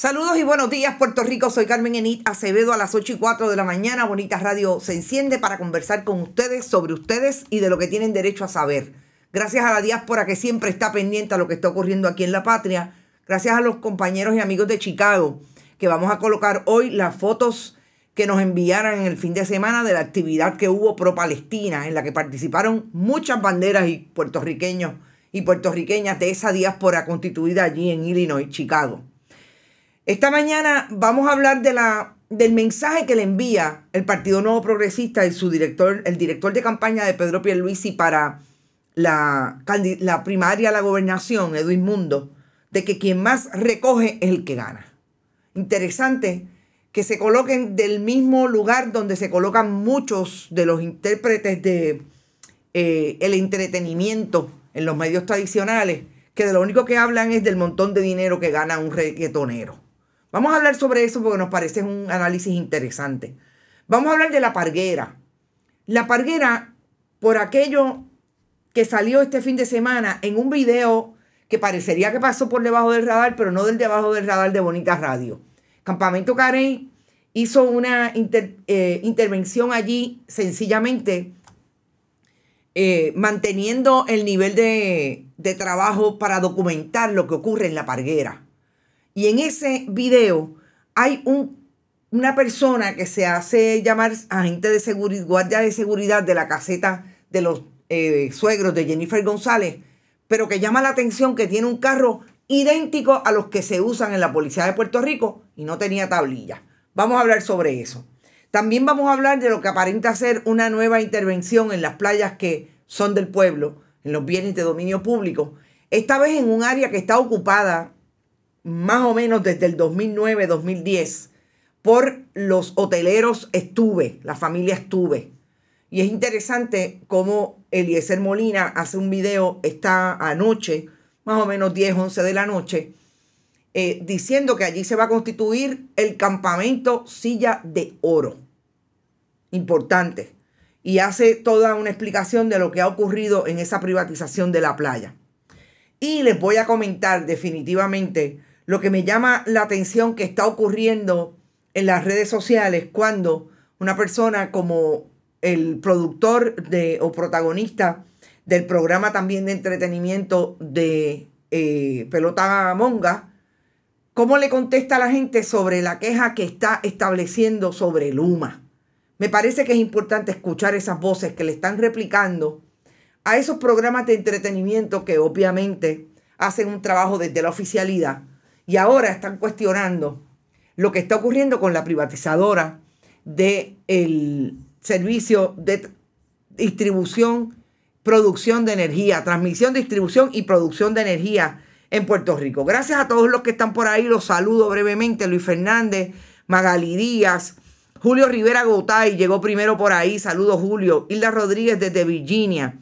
Saludos y buenos días, Puerto Rico. Soy Carmen Enid Acevedo a las 8 y 4 de la mañana. Bonita Radio se enciende para conversar con ustedes sobre ustedes y de lo que tienen derecho a saber. Gracias a la diáspora que siempre está pendiente a lo que está ocurriendo aquí en la patria. Gracias a los compañeros y amigos de Chicago que vamos a colocar hoy las fotos que nos enviaron en el fin de semana de la actividad que hubo pro Palestina, en la que participaron muchas banderas y puertorriqueños y puertorriqueñas de esa diáspora constituida allí en Illinois, Chicago. Esta mañana vamos a hablar de del mensaje que le envía el Partido Nuevo Progresista y su director, el director de campaña de Pedro Pierluisi para la, primaria a la gobernación, Edwin Mundo, de que quien más recoge es el que gana. Interesante que se coloquen del mismo lugar donde se colocan muchos de los intérpretes de eh, el entretenimiento en los medios tradicionales, que de lo único que hablan es del montón de dinero que gana un reggaetonero. Vamos a hablar sobre eso porque nos parece un análisis interesante. Vamos a hablar de la parguera. La parguera, por aquello que salió este fin de semana en un video que parecería que pasó por debajo del radar, pero no del debajo del radar de Bonita Radio. Campamento Carey hizo una eh, intervención allí sencillamente eh, manteniendo el nivel de trabajo para documentar lo que ocurre en la parguera. Y en ese video hay una persona que se hace llamar agente de seguridad, guardia de seguridad de la caseta de los eh, suegros de Jennifer González, pero que llama la atención que tiene un carro idéntico a los que se usan en la policía de Puerto Rico y no tenía tablilla. Vamos a hablar sobre eso. También vamos a hablar de lo que aparenta ser una nueva intervención en las playas que son del pueblo, en los bienes de dominio público, esta vez en un área que está ocupada más o menos desde el 2009-2010 por los hoteleros estuve, la familia estuve. Y es interesante cómo Eliezer Molina hace un video esta anoche, más o menos 10, 11 de la noche, eh, diciendo que allí se va a constituir el campamento Silla de Oro. Importante. Y hace toda una explicación de lo que ha ocurrido en esa privatización de la playa. Y les voy a comentar definitivamente lo que me llama la atención que está ocurriendo en las redes sociales cuando una persona como el productor o protagonista del programa también de entretenimiento de eh, Pelota Monga, ¿cómo le contesta a la gente sobre la queja que está estableciendo sobre Luma? Me parece que es importante escuchar esas voces que le están replicando a esos programas de entretenimiento que obviamente hacen un trabajo desde la oficialidad y ahora están cuestionando lo que está ocurriendo con la privatizadora del el servicio de distribución, producción de energía, transmisión, distribución y producción de energía en Puerto Rico. Gracias a todos los que están por ahí, los saludo brevemente, Luis Fernández, Magali Díaz, Julio Rivera Gotay llegó primero por ahí, saludo Julio, Hilda Rodríguez desde Virginia,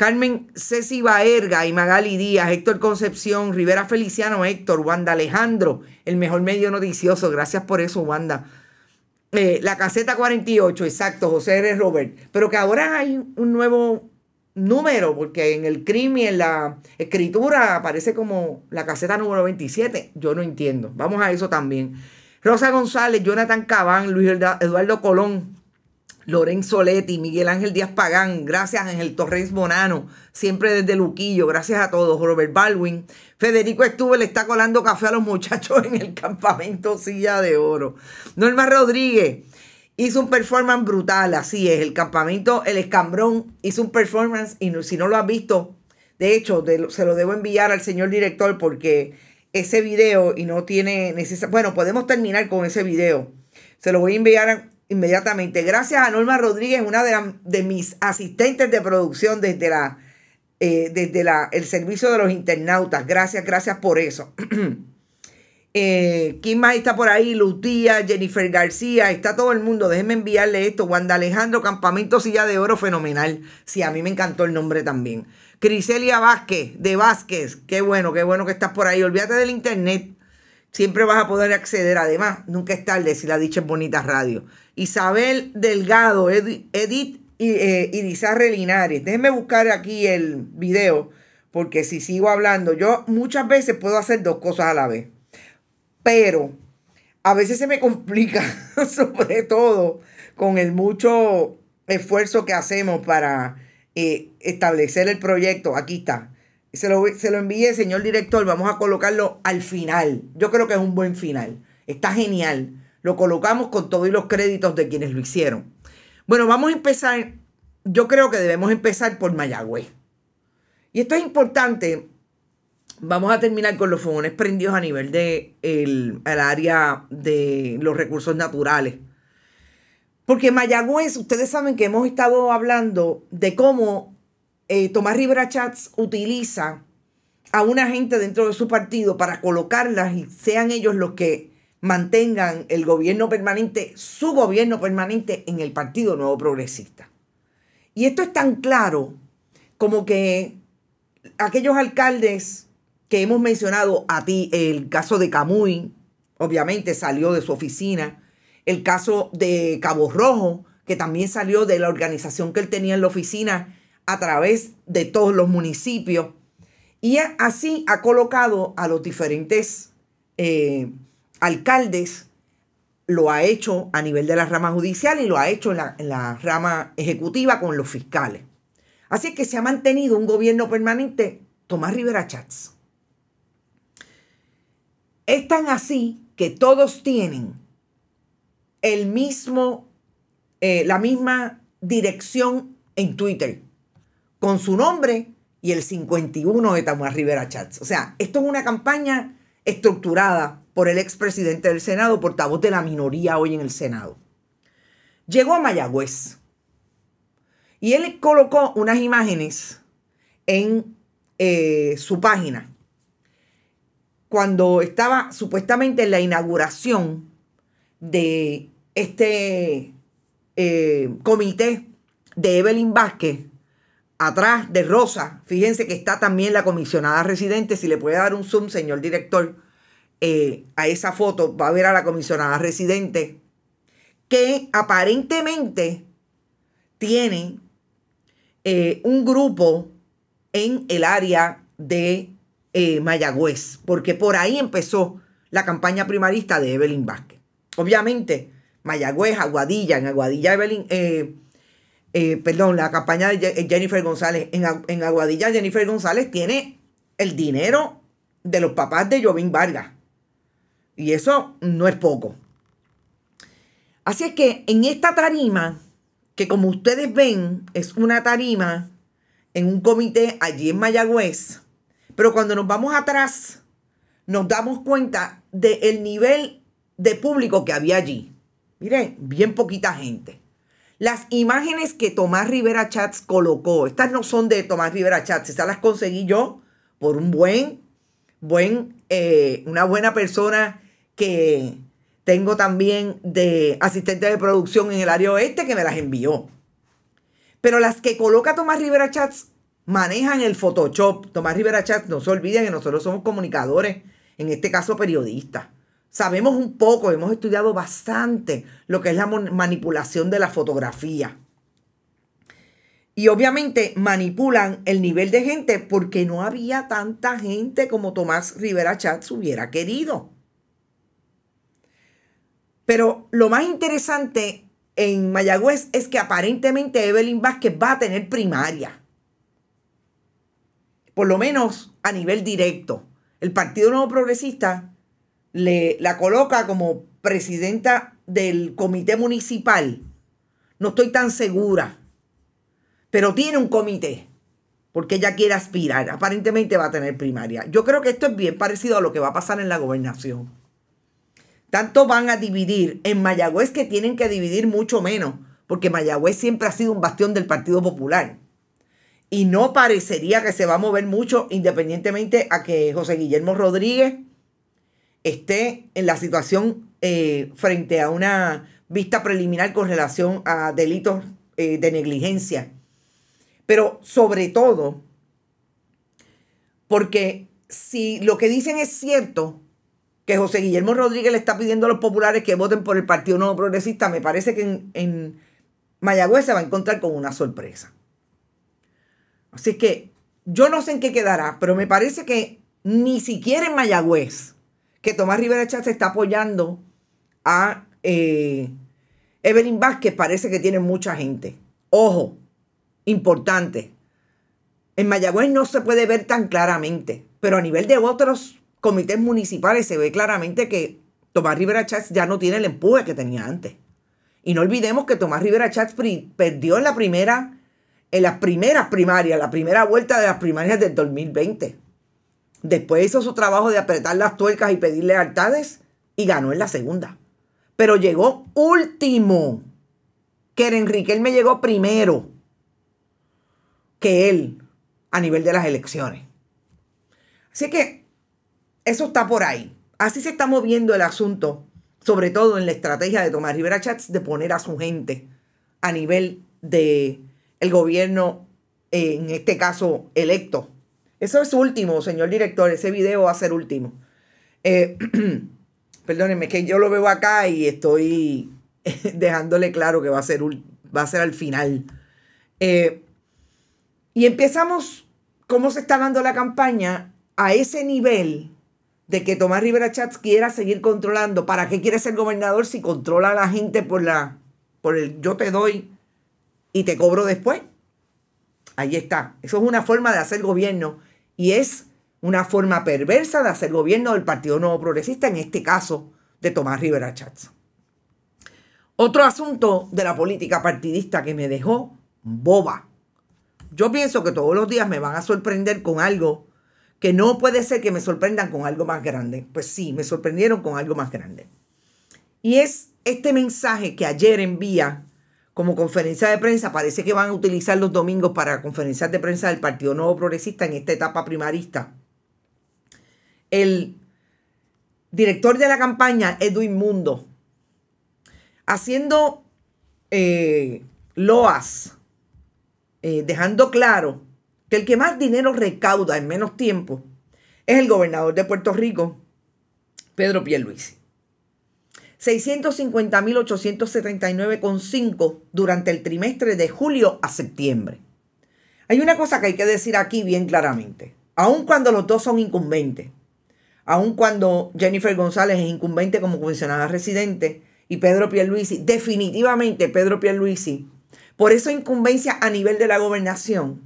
Carmen Ceci Baerga y Magali Díaz, Héctor Concepción, Rivera Feliciano, Héctor, Wanda Alejandro, el mejor medio noticioso. Gracias por eso, Wanda. Eh, la caseta 48, exacto, José R. Robert. Pero que ahora hay un nuevo número, porque en el crimen, en la escritura, aparece como la caseta número 27. Yo no entiendo. Vamos a eso también. Rosa González, Jonathan Cabán, Luis Eduardo Colón, Lorenzo Leti, Miguel Ángel Díaz Pagán, gracias Ángel Torres Bonano, siempre desde Luquillo, gracias a todos, Robert Baldwin, Federico Estuve le está colando café a los muchachos en el campamento Silla de Oro. Norma Rodríguez hizo un performance brutal, así es, el campamento El Escambrón hizo un performance y si no lo has visto, de hecho, se lo debo enviar al señor director porque ese video y no tiene necesidad, bueno, podemos terminar con ese video. Se lo voy a enviar inmediatamente. Gracias a Norma Rodríguez, una de, mis asistentes de producción desde, la, eh, desde el servicio de los internautas. Gracias, gracias por eso. Eh, ¿Quién más está por ahí? Lutía, Jennifer García, está todo el mundo. Déjenme enviarle esto. Wanda Alejandro, Campamento Silla de Oro, fenomenal. Sí, a mí me encantó el nombre también. Criselia Vázquez, de Vázquez. Qué bueno, qué bueno que estás por ahí. Olvídate del internet. Siempre vas a poder acceder. Además, nunca es tarde si la dicha es bonita radio. Isabel Delgado, Edith y, eh, Linares. Déjenme buscar aquí el video, porque si sigo hablando, yo muchas veces puedo hacer dos cosas a la vez, pero a veces se me complica, sobre todo con el mucho esfuerzo que hacemos para eh, establecer el proyecto. Aquí está. Se lo, se lo señor director. Vamos a colocarlo al final. Yo creo que es un buen final. Está genial. Lo colocamos con todos los créditos de quienes lo hicieron. Bueno, vamos a empezar. Yo creo que debemos empezar por Mayagüez. Y esto es importante. Vamos a terminar con los fogones prendidos a nivel del de el, área de los recursos naturales. Porque Mayagüez, ustedes saben que hemos estado hablando de cómo eh, Tomás Rivera Chats utiliza a una gente dentro de su partido para colocarlas y sean ellos los que mantengan el gobierno permanente, su gobierno permanente en el Partido Nuevo Progresista. Y esto es tan claro como que aquellos alcaldes que hemos mencionado a ti, el caso de Camuy, obviamente salió de su oficina, el caso de Cabo Rojo, que también salió de la organización que él tenía en la oficina a través de todos los municipios. Y así ha colocado a los diferentes eh, alcaldes lo ha hecho a nivel de la rama judicial y lo ha hecho en la, rama ejecutiva con los fiscales. Así es que se ha mantenido un gobierno permanente Tomás Rivera Chats. Es tan así que todos tienen el mismo, eh, la misma dirección en Twitter, con su nombre y el 51 de Tomás Rivera Chats. O sea, esto es una campaña estructurada por el expresidente del Senado, portavoz de la minoría hoy en el Senado. Llegó a Mayagüez y él colocó unas imágenes en eh, su página cuando estaba supuestamente en la inauguración de este eh, comité de Evelyn Vázquez, atrás de Rosa, fíjense que está también la comisionada residente, si le puede dar un zoom, señor director eh, a esa foto, va a ver a la comisionada residente, que aparentemente tiene eh, un grupo en el área de eh, Mayagüez, porque por ahí empezó la campaña primarista de Evelyn Vázquez. Obviamente, Mayagüez, Aguadilla, en Aguadilla Evelyn, perdón, la campaña de Jennifer González, en, en Aguadilla Jennifer González tiene el dinero de los papás de Jovín Vargas. Y eso no es poco. Así es que en esta tarima, que como ustedes ven, es una tarima en un comité allí en Mayagüez, pero cuando nos vamos atrás, nos damos cuenta del nivel de público que había allí. Miren, bien poquita gente. Las imágenes que Tomás Rivera Chats colocó, estas no son de Tomás Rivera Chats, estas las conseguí yo por un buen, buen, eh, una buena persona que tengo también de asistente de producción en el área oeste que me las envió. Pero las que coloca Tomás Rivera Chats manejan el Photoshop. Tomás Rivera Chats, no se olviden que nosotros somos comunicadores, en este caso periodistas. Sabemos un poco, hemos estudiado bastante lo que es la manipulación de la fotografía. Y obviamente manipulan el nivel de gente porque no había tanta gente como Tomás Rivera Chats hubiera querido. Pero lo más interesante en Mayagüez es que aparentemente Evelyn Vázquez va a tener primaria. Por lo menos a nivel directo. El Partido Nuevo Progresista le, la coloca como presidenta del comité municipal. No estoy tan segura. Pero tiene un comité. Porque ella quiere aspirar. Aparentemente va a tener primaria. Yo creo que esto es bien parecido a lo que va a pasar en la gobernación. Tanto van a dividir en Mayagüez que tienen que dividir mucho menos, porque Mayagüez siempre ha sido un bastión del Partido Popular. Y no parecería que se va a mover mucho independientemente a que José Guillermo Rodríguez esté en la situación eh, frente a una vista preliminar con relación a delitos eh, de negligencia. Pero sobre todo, porque si lo que dicen es cierto, que José Guillermo Rodríguez le está pidiendo a los populares que voten por el Partido Nuevo Progresista, me parece que en, Mayagüez se va a encontrar con una sorpresa. Así que yo no sé en qué quedará, pero me parece que ni siquiera en Mayagüez, que Tomás Rivera Chávez está apoyando a eh, Evelyn Vázquez, parece que tiene mucha gente. Ojo, importante. En Mayagüez no se puede ver tan claramente, pero a nivel de otros comités municipales se ve claramente que Tomás Rivera Chávez ya no tiene el empuje que tenía antes. Y no olvidemos que Tomás Rivera Chávez perdió en la primera, en las primeras primarias, la primera vuelta de las primarias del 2020. Después hizo su trabajo de apretar las tuercas y pedir lealtades y ganó en la segunda. Pero llegó último. Que Enrique me llegó primero que él a nivel de las elecciones. Así que eso está por ahí. Así se está moviendo el asunto, sobre todo en la estrategia de Tomás Rivera Chats de poner a su gente a nivel de el gobierno, en este caso electo. Eso es último, señor director. Ese video va a ser último. Eh, Perdónenme, es que yo lo veo acá y estoy dejándole claro que va a ser, va a ser al final. Eh, y empezamos cómo se está dando la campaña a ese nivel de que Tomás Rivera Chats quiera seguir controlando. ¿Para qué quiere ser gobernador si controla a la gente por, la, por el yo te doy y te cobro después? Ahí está. Eso es una forma de hacer gobierno y es una forma perversa de hacer gobierno del Partido Nuevo Progresista, en este caso de Tomás Rivera Chats. Otro asunto de la política partidista que me dejó boba. Yo pienso que todos los días me van a sorprender con algo que no puede ser que me sorprendan con algo más grande. Pues sí, me sorprendieron con algo más grande. Y es este mensaje que ayer envía como conferencia de prensa, parece que van a utilizar los domingos para conferencias de prensa del Partido Nuevo Progresista en esta etapa primarista. El director de la campaña, Edwin Mundo, haciendo eh, loas, eh, dejando claro que el que más dinero recauda en menos tiempo es el gobernador de Puerto Rico, Pedro Pierluisi. 650.879,5 durante el trimestre de julio a septiembre. Hay una cosa que hay que decir aquí bien claramente. Aun cuando los dos son incumbentes, aun cuando Jennifer González es incumbente como comisionada residente y Pedro Pierluisi, definitivamente Pedro Pierluisi, por eso incumbencia a nivel de la gobernación,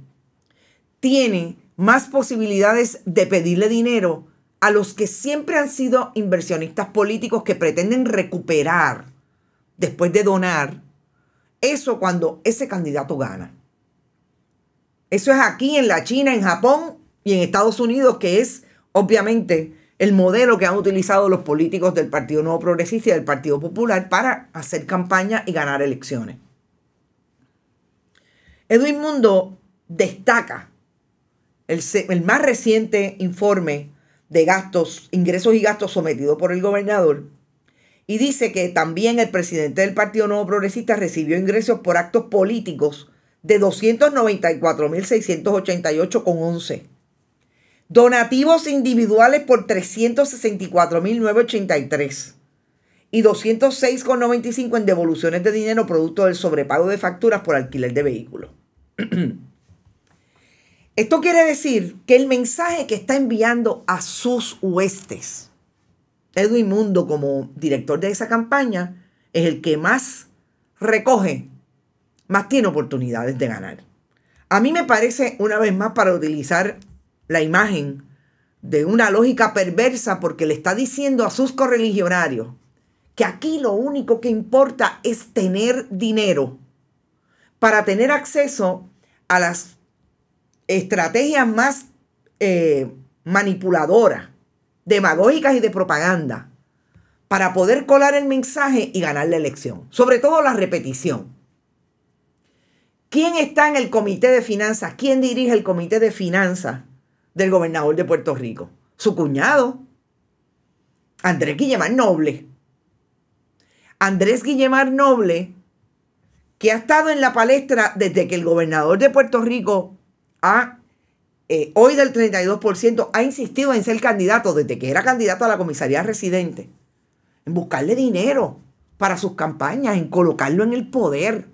tiene más posibilidades de pedirle dinero a los que siempre han sido inversionistas políticos que pretenden recuperar después de donar eso cuando ese candidato gana. Eso es aquí en la China, en Japón y en Estados Unidos, que es obviamente el modelo que han utilizado los políticos del Partido Nuevo Progresista y del Partido Popular para hacer campaña y ganar elecciones. Edwin Mundo destaca el, más reciente informe de gastos, ingresos y gastos sometidos por el gobernador, y dice que también el presidente del Partido Nuevo Progresista recibió ingresos por actos políticos de 294.688,11. Donativos individuales por 364.983 y 206,95 en devoluciones de dinero producto del sobrepago de facturas por alquiler de vehículos. Esto quiere decir que el mensaje que está enviando a sus huestes, Edwin Mundo como director de esa campaña, es el que más recoge, más tiene oportunidades de ganar. A mí me parece, una vez más, para utilizar la imagen de una lógica perversa, porque le está diciendo a sus correligionarios que aquí lo único que importa es tener dinero para tener acceso a las estrategias más eh, manipuladoras, demagógicas y de propaganda para poder colar el mensaje y ganar la elección. Sobre todo la repetición. ¿Quién está en el comité de finanzas? ¿Quién dirige el comité de finanzas del gobernador de Puerto Rico? Su cuñado, Andrés Guillemar Noble. Andrés Guillemar Noble, que ha estado en la palestra desde que el gobernador de Puerto Rico eh, hoy del 32%, ha insistido en ser candidato desde que era candidato a la comisaría residente, en buscarle dinero para sus campañas, en colocarlo en el poder.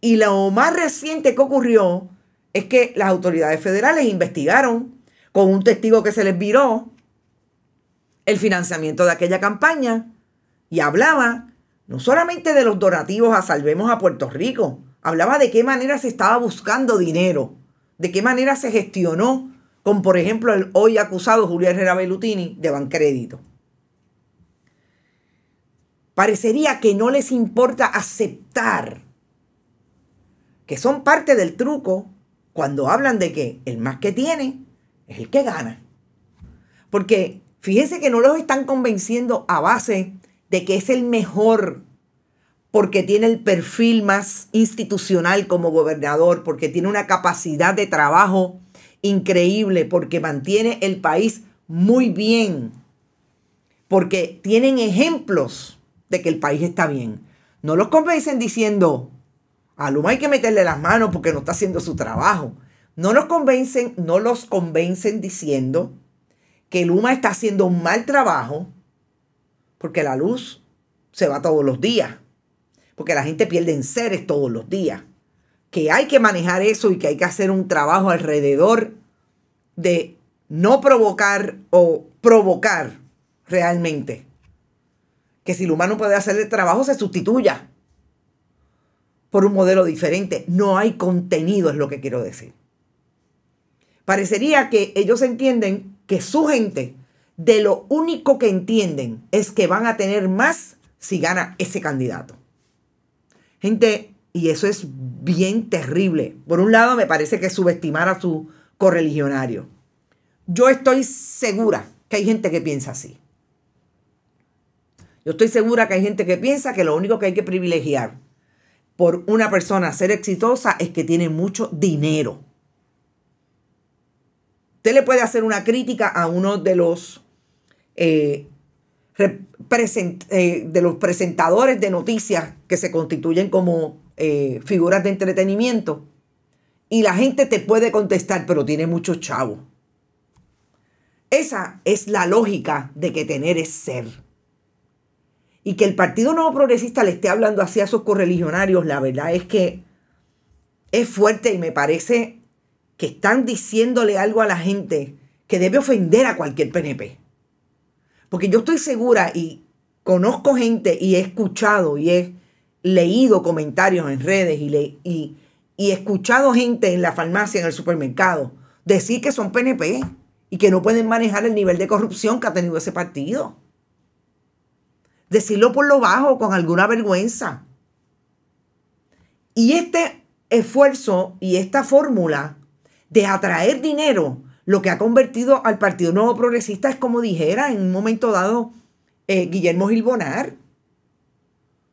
Y lo más reciente que ocurrió es que las autoridades federales investigaron con un testigo que se les viró el financiamiento de aquella campaña y hablaba no solamente de los donativos a Salvemos a Puerto Rico, hablaba de qué manera se estaba buscando dinero de qué manera se gestionó con, por ejemplo, el hoy acusado Julián Herrera Bellutini de Bancrédito. Parecería que no les importa aceptar que son parte del truco cuando hablan de que el más que tiene es el que gana. Porque fíjense que no los están convenciendo a base de que es el mejor porque tiene el perfil más institucional como gobernador, porque tiene una capacidad de trabajo increíble, porque mantiene el país muy bien, porque tienen ejemplos de que el país está bien. No los convencen diciendo, a Luma hay que meterle las manos porque no está haciendo su trabajo. No los convencen, no los convencen diciendo que Luma está haciendo un mal trabajo porque la luz se va todos los días porque la gente pierde en seres todos los días, que hay que manejar eso y que hay que hacer un trabajo alrededor de no provocar o provocar realmente. Que si el humano puede hacer el trabajo, se sustituya por un modelo diferente. No hay contenido, es lo que quiero decir. Parecería que ellos entienden que su gente, de lo único que entienden es que van a tener más si gana ese candidato. Gente, y eso es bien terrible. Por un lado, me parece que subestimar a su correligionario. Yo estoy segura que hay gente que piensa así. Yo estoy segura que hay gente que piensa que lo único que hay que privilegiar por una persona ser exitosa es que tiene mucho dinero. Usted le puede hacer una crítica a uno de los eh, eh, de los presentadores de noticias que se constituyen como eh, figuras de entretenimiento. Y la gente te puede contestar, pero tiene muchos chavos. Esa es la lógica de que tener es ser. Y que el Partido Nuevo Progresista le esté hablando así a sus correligionarios, la verdad es que es fuerte y me parece que están diciéndole algo a la gente que debe ofender a cualquier PNP. Porque yo estoy segura y conozco gente y he escuchado y he leído comentarios en redes y, he escuchado gente en la farmacia, en el supermercado, decir que son PNP y que no pueden manejar el nivel de corrupción que ha tenido ese partido. Decirlo por lo bajo, con alguna vergüenza. Y este esfuerzo y esta fórmula de atraer dinero lo que ha convertido al Partido Nuevo Progresista es como dijera en un momento dado eh, Guillermo Gilbonar.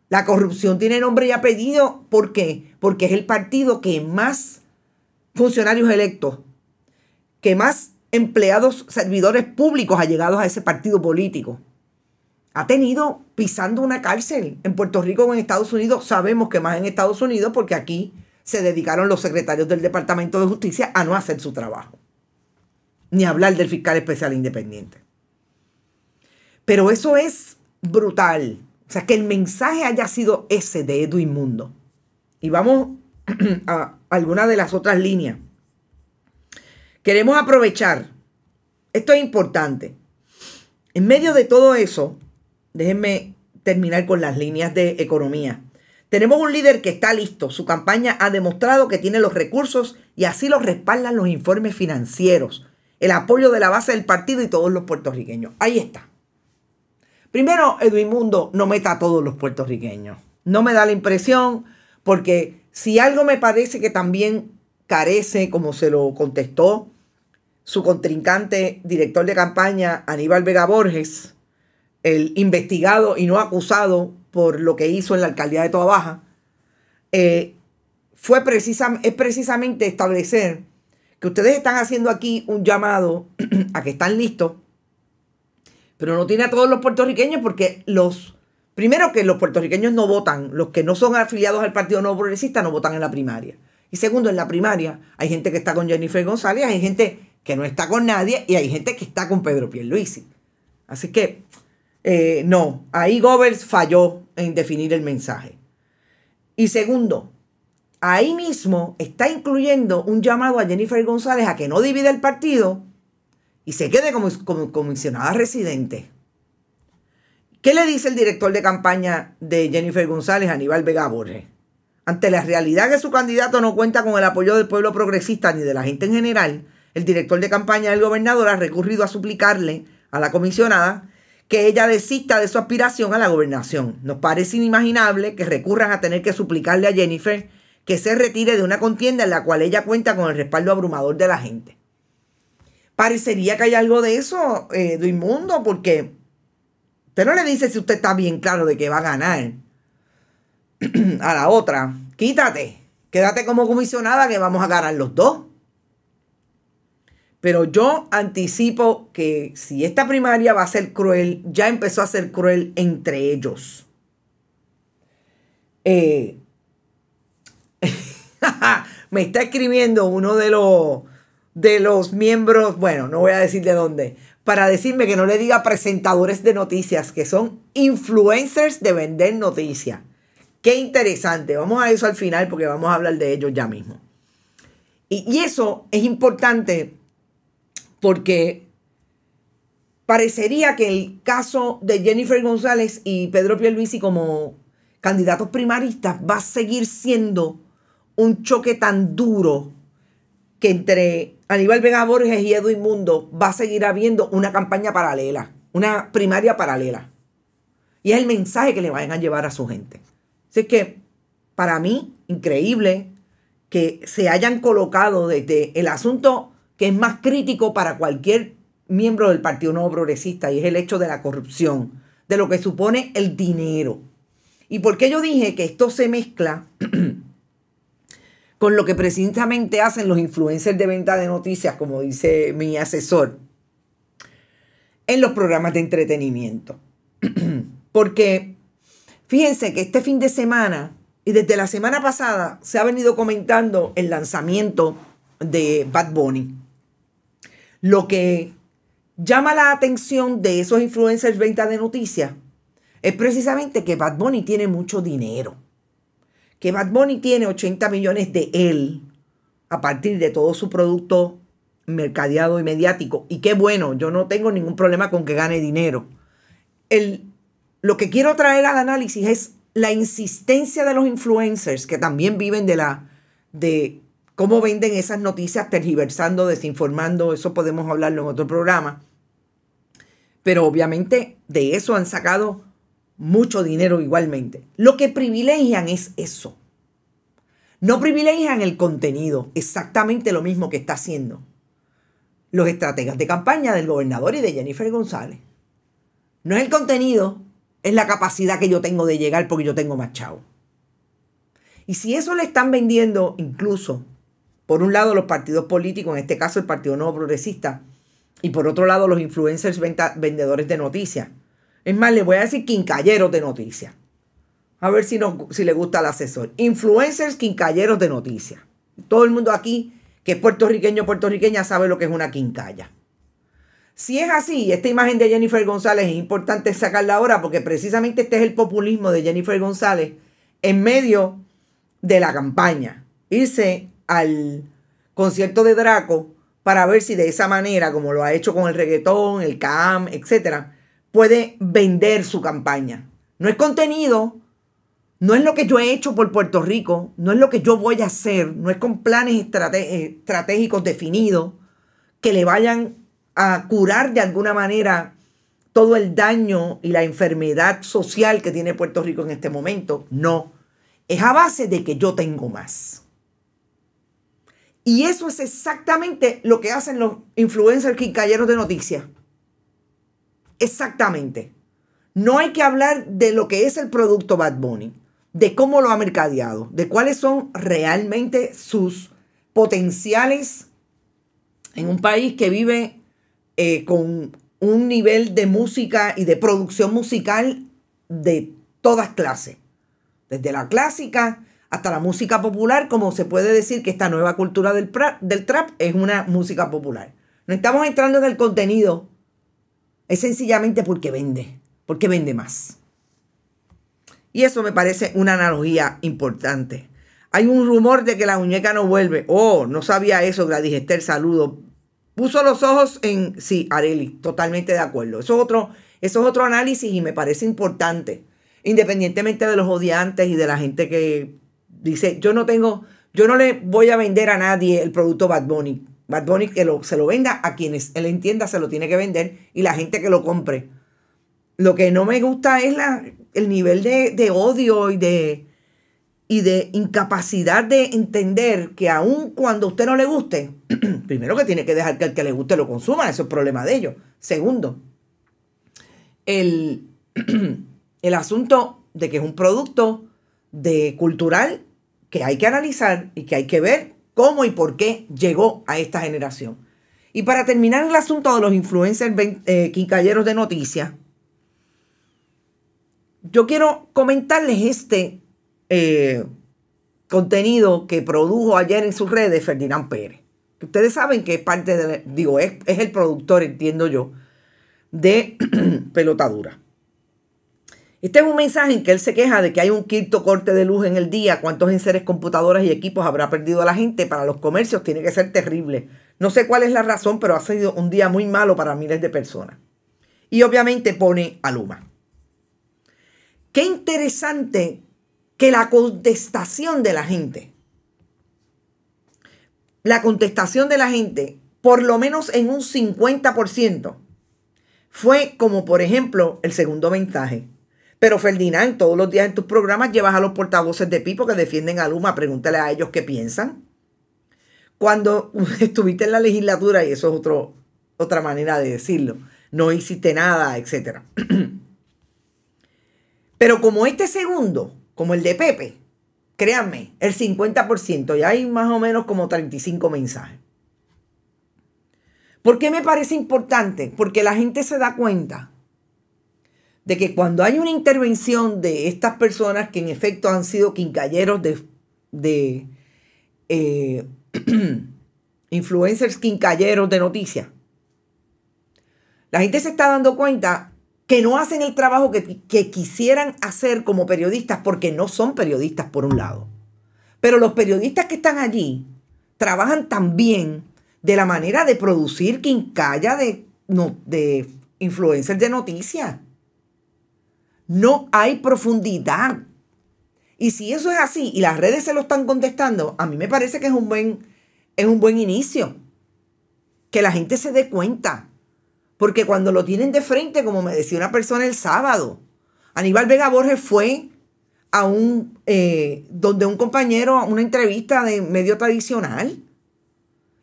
La corrupción tiene nombre y apellido. ¿Por qué? Porque es el partido que más funcionarios electos, que más empleados, servidores públicos ha llegado a ese partido político. Ha tenido pisando una cárcel en Puerto Rico o en Estados Unidos. Sabemos que más en Estados Unidos porque aquí se dedicaron los secretarios del Departamento de Justicia a no hacer su trabajo ni hablar del fiscal especial independiente. Pero eso es brutal. O sea, que el mensaje haya sido ese de Edwin Mundo. Y vamos a alguna de las otras líneas. Queremos aprovechar. Esto es importante. En medio de todo eso, déjenme terminar con las líneas de economía. Tenemos un líder que está listo. Su campaña ha demostrado que tiene los recursos y así lo respaldan los informes financieros el apoyo de la base del partido y todos los puertorriqueños. Ahí está. Primero, Edwin Mundo no meta a todos los puertorriqueños. No me da la impresión, porque si algo me parece que también carece, como se lo contestó su contrincante director de campaña, Aníbal Vega Borges, el investigado y no acusado por lo que hizo en la alcaldía de toda Baja, eh, fue es precisamente establecer que ustedes están haciendo aquí un llamado a que están listos, pero no tiene a todos los puertorriqueños porque los, primero que los puertorriqueños no votan, los que no son afiliados al Partido No Progresista no votan en la primaria. Y segundo, en la primaria hay gente que está con Jennifer González, hay gente que no está con nadie y hay gente que está con Pedro Pierluisi. Así que, eh, no, ahí Goebbels falló en definir el mensaje. Y segundo, ahí mismo está incluyendo un llamado a Jennifer González a que no divida el partido y se quede como, comisionada residente. ¿Qué le dice el director de campaña de Jennifer González, Aníbal Vega Borges? Ante la realidad que su candidato no cuenta con el apoyo del pueblo progresista ni de la gente en general, el director de campaña del gobernador ha recurrido a suplicarle a la comisionada que ella desista de su aspiración a la gobernación. Nos parece inimaginable que recurran a tener que suplicarle a Jennifer que se retire de una contienda en la cual ella cuenta con el respaldo abrumador de la gente. Parecería que hay algo de eso, eh, de porque usted no le dice si usted está bien claro de que va a ganar a la otra. Quítate, quédate como comisionada que vamos a ganar los dos. Pero yo anticipo que si esta primaria va a ser cruel, ya empezó a ser cruel entre ellos. Eh, me está escribiendo uno de los, de los miembros, bueno, no voy a decir de dónde, para decirme que no le diga presentadores de noticias, que son influencers de vender noticias. Qué interesante. Vamos a eso al final porque vamos a hablar de ellos ya mismo. Y, eso es importante porque parecería que el caso de Jennifer González y Pedro Pierluisi como candidatos primaristas va a seguir siendo un choque tan duro que entre Aníbal Vega Borges y Edwin Mundo va a seguir habiendo una campaña paralela, una primaria paralela. Y es el mensaje que le vayan a llevar a su gente. Así que, para mí, increíble que se hayan colocado desde el asunto que es más crítico para cualquier miembro del Partido Nuevo Progresista y es el hecho de la corrupción, de lo que supone el dinero. ¿Y por qué yo dije que esto se mezcla con lo que precisamente hacen los influencers de venta de noticias, como dice mi asesor, en los programas de entretenimiento. Porque fíjense que este fin de semana y desde la semana pasada se ha venido comentando el lanzamiento de Bad Bunny. Lo que llama la atención de esos influencers de venta de noticias es precisamente que Bad Bunny tiene mucho dinero que Bad Bunny tiene 80 millones de él a partir de todo su producto mercadeado y mediático. Y qué bueno, yo no tengo ningún problema con que gane dinero. El, lo que quiero traer al análisis es la insistencia de los influencers que también viven de la de cómo venden esas noticias tergiversando, desinformando, eso podemos hablarlo en otro programa. Pero obviamente de eso han sacado mucho dinero igualmente. Lo que privilegian es eso. No privilegian el contenido, exactamente lo mismo que está haciendo los estrategas de campaña del gobernador y de Jennifer González. No es el contenido, es la capacidad que yo tengo de llegar porque yo tengo más Y si eso le están vendiendo incluso, por un lado los partidos políticos, en este caso el Partido Nuevo Progresista, y por otro lado los influencers vendedores de noticias, es más, le voy a decir quincalleros de noticias. A ver si, no, si le gusta al asesor. Influencers quincalleros de noticias. Todo el mundo aquí que es puertorriqueño o puertorriqueña sabe lo que es una quincalla. Si es así, esta imagen de Jennifer González es importante sacarla ahora porque precisamente este es el populismo de Jennifer González en medio de la campaña. Irse al concierto de Draco para ver si de esa manera, como lo ha hecho con el reggaetón, el CAM, etcétera, puede vender su campaña. No es contenido, no es lo que yo he hecho por Puerto Rico, no es lo que yo voy a hacer, no es con planes eh, estratégicos definidos que le vayan a curar de alguna manera todo el daño y la enfermedad social que tiene Puerto Rico en este momento. No, es a base de que yo tengo más. Y eso es exactamente lo que hacen los influencers quincalleros de noticias. Exactamente. No hay que hablar de lo que es el producto Bad Bunny, de cómo lo ha mercadeado, de cuáles son realmente sus potenciales en un país que vive eh, con un nivel de música y de producción musical de todas clases, desde la clásica hasta la música popular, como se puede decir que esta nueva cultura del trap es una música popular. No estamos entrando en el contenido es sencillamente porque vende, porque vende más. Y eso me parece una analogía importante. Hay un rumor de que la muñeca no vuelve. Oh, no sabía eso, Gladigester, saludo. Puso los ojos en... Sí, Areli, totalmente de acuerdo. Eso es otro, eso es otro análisis y me parece importante. Independientemente de los odiantes y de la gente que dice, yo no tengo, yo no le voy a vender a nadie el producto Bad Bunny Bad Bunny que se lo venda a quienes él entienda se lo tiene que vender y la gente que lo compre. Lo que no me gusta es la, el nivel de, odio y de, y de incapacidad de entender que aun cuando a usted no le guste, primero que tiene que dejar que el que le guste lo consuma, eso es problema de ellos. Segundo, el, asunto de que es un producto de cultural que hay que analizar y que hay que ver cómo y por qué llegó a esta generación. Y para terminar el asunto de los influencers eh, quincalleros de noticias, yo quiero comentarles este eh, contenido que produjo ayer en sus redes Ferdinand Pérez. Ustedes saben que es parte de, digo, es el productor, entiendo yo, de Pelotadura. Este es un mensaje en que él se queja de que hay un quinto corte de luz en el día, cuántos enseres, computadoras y equipos habrá perdido la gente. Para los comercios tiene que ser terrible. No sé cuál es la razón, pero ha sido un día muy malo para miles de personas. Y obviamente pone a Luma. Qué interesante que la contestación de la gente, la contestación de la gente, por lo menos en un 50%, fue como por ejemplo el segundo mensaje pero Ferdinand, todos los días en tus programas llevas a los portavoces de Pipo que defienden a Luma, pregúntale a ellos qué piensan. Cuando estuviste en la legislatura, y eso es otro, otra manera de decirlo, no hiciste nada, etc. Pero como este segundo, como el de Pepe, créanme, el 50%, y hay más o menos como 35 mensajes. ¿Por qué me parece importante? Porque la gente se da cuenta de que cuando hay una intervención de estas personas que en efecto han sido quincalleros de, eh, influencers quincalleros de noticias, la gente se está dando cuenta que no hacen el trabajo que, quisieran hacer como periodistas porque no son periodistas por un lado. Pero los periodistas que están allí trabajan también de la manera de producir quincalla de, de influencers de noticias. No hay profundidad. Y si eso es así y las redes se lo están contestando, a mí me parece que es un buen, es un buen inicio. Que la gente se dé cuenta. Porque cuando lo tienen de frente, como me decía una persona el sábado, Aníbal Vega Borges fue a un, eh, donde un compañero, a una entrevista de medio tradicional,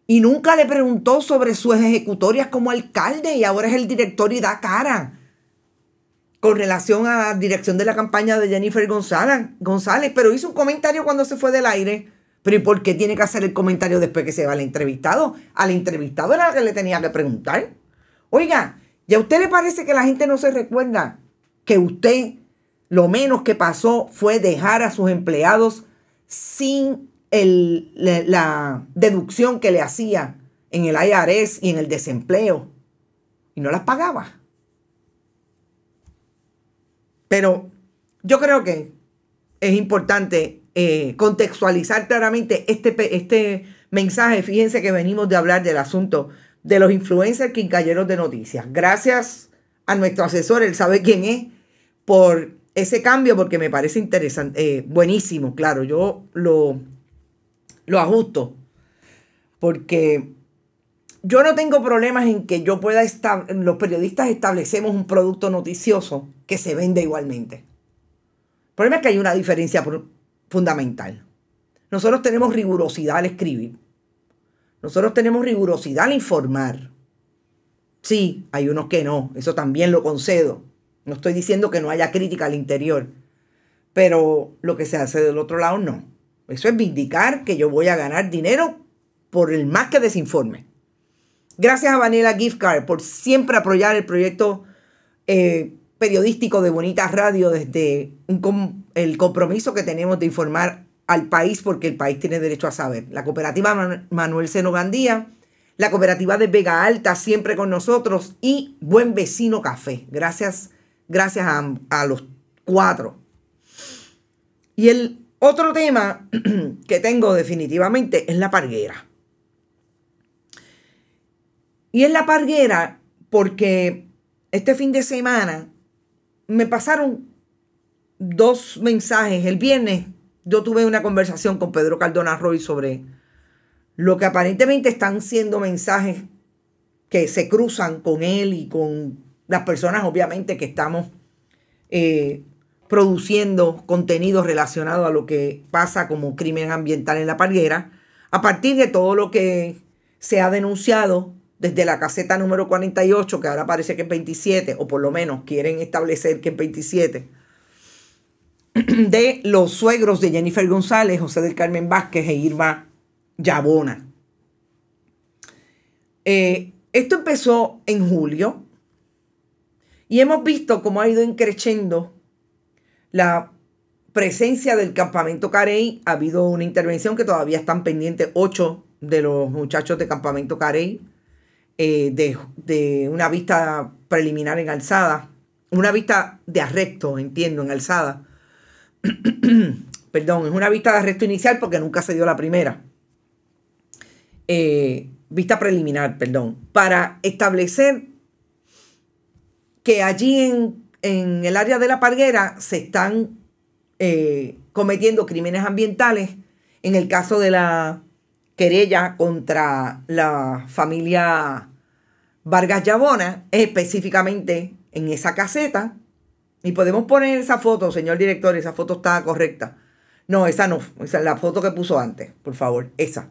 y nunca le preguntó sobre sus ejecutorias como alcalde y ahora es el director y da cara con relación a la dirección de la campaña de Jennifer González, González, pero hizo un comentario cuando se fue del aire. Pero ¿y por qué tiene que hacer el comentario después que se va al entrevistado? Al entrevistado era el que le tenía que preguntar. Oiga, ¿y a usted le parece que la gente no se recuerda que usted lo menos que pasó fue dejar a sus empleados sin la, deducción que le hacía en el IRS y en el desempleo. Y no las pagaba. Pero yo creo que es importante eh, contextualizar claramente este, este mensaje. Fíjense que venimos de hablar del asunto de los influencers quincalleros de noticias. Gracias a nuestro asesor, él sabe quién es, por ese cambio, porque me parece interesante, eh, buenísimo, claro, yo lo, lo ajusto, porque yo no tengo problemas en que yo pueda los periodistas establecemos un producto noticioso que se vende igualmente. El problema es que hay una diferencia fundamental. Nosotros tenemos rigurosidad al escribir. Nosotros tenemos rigurosidad al informar. Sí, hay unos que no, eso también lo concedo. No estoy diciendo que no haya crítica al interior, pero lo que se hace del otro lado no. Eso es vindicar que yo voy a ganar dinero por el más que desinforme. Gracias a Vanilla Gift Card por siempre apoyar el proyecto eh, periodístico de Bonitas Radio desde el compromiso que tenemos de informar al país porque el país tiene derecho a saber. La cooperativa Manuel Seno Gandía, la cooperativa de Vega Alta siempre con nosotros y Buen Vecino Café. Gracias, gracias a los cuatro. Y el otro tema que tengo definitivamente es la parguera. Y en la parguera porque este fin de semana me pasaron dos mensajes. El viernes yo tuve una conversación con Pedro Cardona Roy sobre lo que aparentemente están siendo mensajes que se cruzan con él y con las personas, obviamente, que estamos eh, produciendo contenido relacionado a lo que pasa como crimen ambiental en la parguera, a partir de todo lo que se ha denunciado desde la caseta número 48, que ahora parece que es 27, o por lo menos quieren establecer que es 27, de los suegros de Jennifer González, José del Carmen Vázquez e Irma Yabona. Eh, esto empezó en julio y hemos visto cómo ha ido creciendo la presencia del campamento Carey. Ha habido una intervención que todavía están pendientes ocho de los muchachos de campamento Carey eh, de, una vista preliminar en alzada, una vista de arresto, entiendo, en alzada. Perdón, es una vista de arresto inicial porque nunca se dio la primera. Eh, vista preliminar, perdón, para establecer que allí en, el área de la parguera se están eh, cometiendo crímenes ambientales. En el caso de la querella contra la familia Vargas Llabona, específicamente en esa caseta. Y podemos poner esa foto, señor director, esa foto está correcta. No, esa no, esa es la foto que puso antes, por favor, esa.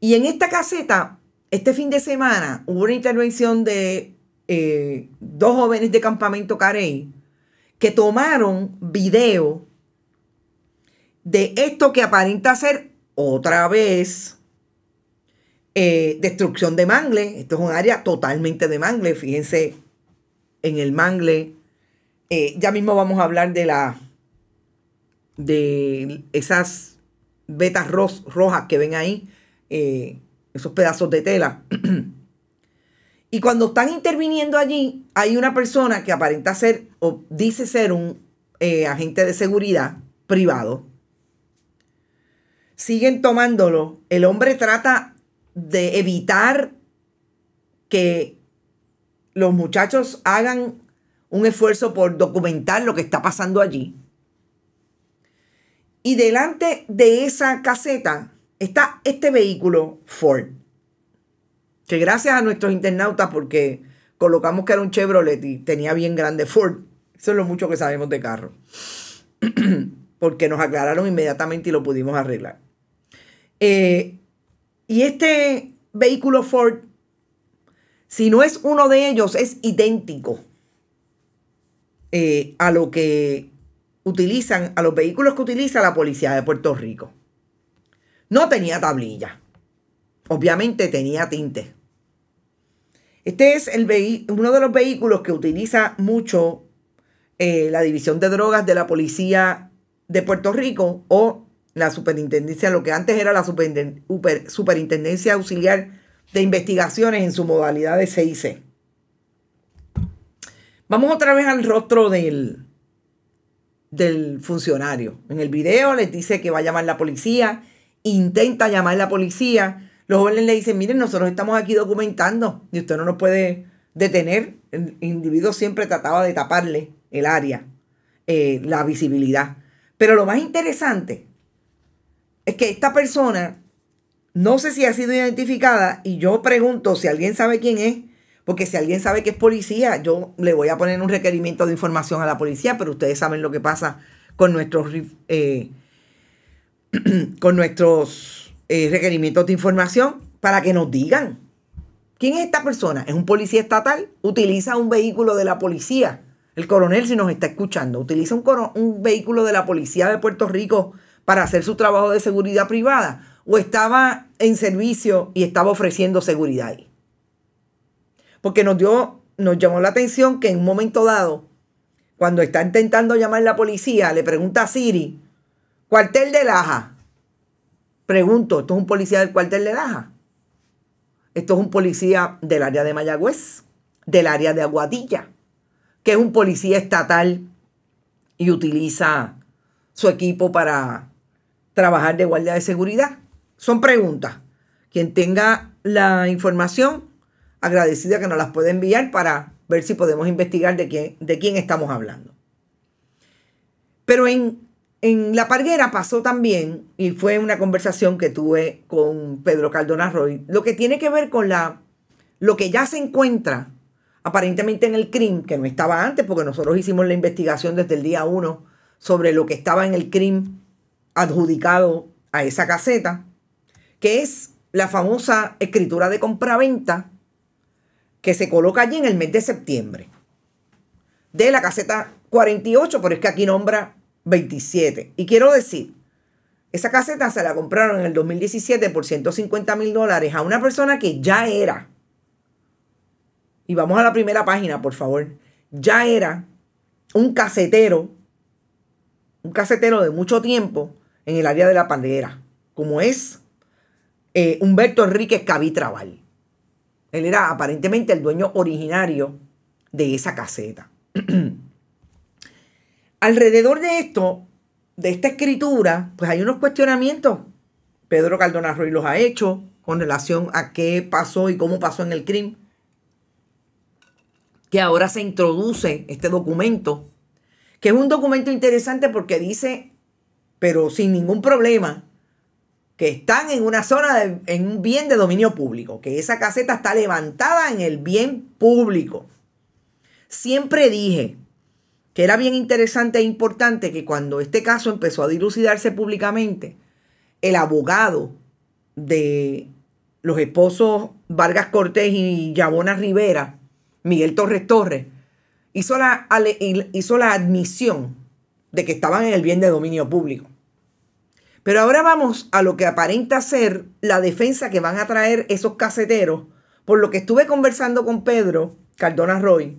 Y en esta caseta, este fin de semana, hubo una intervención de eh, dos jóvenes de campamento Carey que tomaron video de esto que aparenta ser otra vez eh, destrucción de mangle, esto es un área totalmente de mangle, fíjense en el mangle. Eh, ya mismo vamos a hablar de la de esas vetas rojas que ven ahí, eh, esos pedazos de tela. y cuando están interviniendo allí, hay una persona que aparenta ser o dice ser un agente de seguridad privado. Siguen tomándolo. El hombre trata de evitar que los muchachos hagan un esfuerzo por documentar lo que está pasando allí. Y delante de esa caseta está este vehículo Ford. Que gracias a nuestros internautas, porque colocamos que era un Chevrolet y tenía bien grande Ford. Eso es lo mucho que sabemos de carro. porque nos aclararon inmediatamente y lo pudimos arreglar. Eh, y este vehículo Ford, si no es uno de ellos, es idéntico eh, a lo que utilizan, a los vehículos que utiliza la policía de Puerto Rico. No tenía tablilla. Obviamente tenía tinte. Este es uno de los vehículos que utiliza mucho eh, la División de Drogas de la Policía de Puerto Rico o la superintendencia, lo que antes era la superintendencia auxiliar de investigaciones en su modalidad de CIC. Vamos otra vez al rostro del, del funcionario. En el video les dice que va a llamar la policía, intenta llamar la policía. Los jóvenes le dicen, miren, nosotros estamos aquí documentando y usted no nos puede detener. El individuo siempre trataba de taparle el área, eh, la visibilidad. Pero lo más interesante es que esta persona no sé si ha sido identificada y yo pregunto si alguien sabe quién es, porque si alguien sabe que es policía, yo le voy a poner un requerimiento de información a la policía, pero ustedes saben lo que pasa con nuestros, eh, con nuestros eh, requerimientos de información para que nos digan. ¿Quién es esta persona? ¿Es un policía estatal? ¿Utiliza un vehículo de la policía? El coronel, si nos está escuchando, utiliza un, un vehículo de la policía de Puerto Rico para hacer su trabajo de seguridad privada o estaba en servicio y estaba ofreciendo seguridad Porque nos dio, nos llamó la atención que en un momento dado, cuando está intentando llamar a la policía, le pregunta a Siri, cuartel de Laja. Pregunto, ¿esto es un policía del cuartel de Laja? Esto es un policía del área de Mayagüez, del área de Aguadilla, que es un policía estatal y utiliza su equipo para trabajar de guardia de seguridad? Son preguntas. Quien tenga la información, agradecida que nos las puede enviar para ver si podemos investigar de quién, estamos hablando. Pero en, La Parguera pasó también, y fue una conversación que tuve con Pedro Cardona Roy, lo que tiene que ver con la, lo que ya se encuentra aparentemente en el CRIM, que no estaba antes, porque nosotros hicimos la investigación desde el día 1 sobre lo que estaba en el crimen, adjudicado a esa caseta, que es la famosa escritura de compraventa que se coloca allí en el mes de septiembre de la caseta 48, pero es que aquí nombra 27. Y quiero decir, esa caseta se la compraron en el 2017 por 150 mil dólares a una persona que ya era. Y vamos a la primera página, por favor. Ya era un casetero, un casetero de mucho tiempo, en el área de la pandera, como es eh, Humberto Enrique Cabitrabal. Él era aparentemente el dueño originario de esa caseta. Alrededor de esto, de esta escritura, pues hay unos cuestionamientos. Pedro Cardona Ruiz los ha hecho con relación a qué pasó y cómo pasó en el crimen. Que ahora se introduce este documento, que es un documento interesante porque dice pero sin ningún problema, que están en una zona, en un bien de dominio público, que esa caseta está levantada en el bien público. Siempre dije que era bien interesante e importante que cuando este caso empezó a dilucidarse públicamente, el abogado de los esposos Vargas Cortés y Yabona Rivera, Miguel Torres Torres, hizo la, hizo la admisión de que estaban en el bien de dominio público. Pero ahora vamos a lo que aparenta ser la defensa que van a traer esos caseteros, por lo que estuve conversando con Pedro Cardona Roy,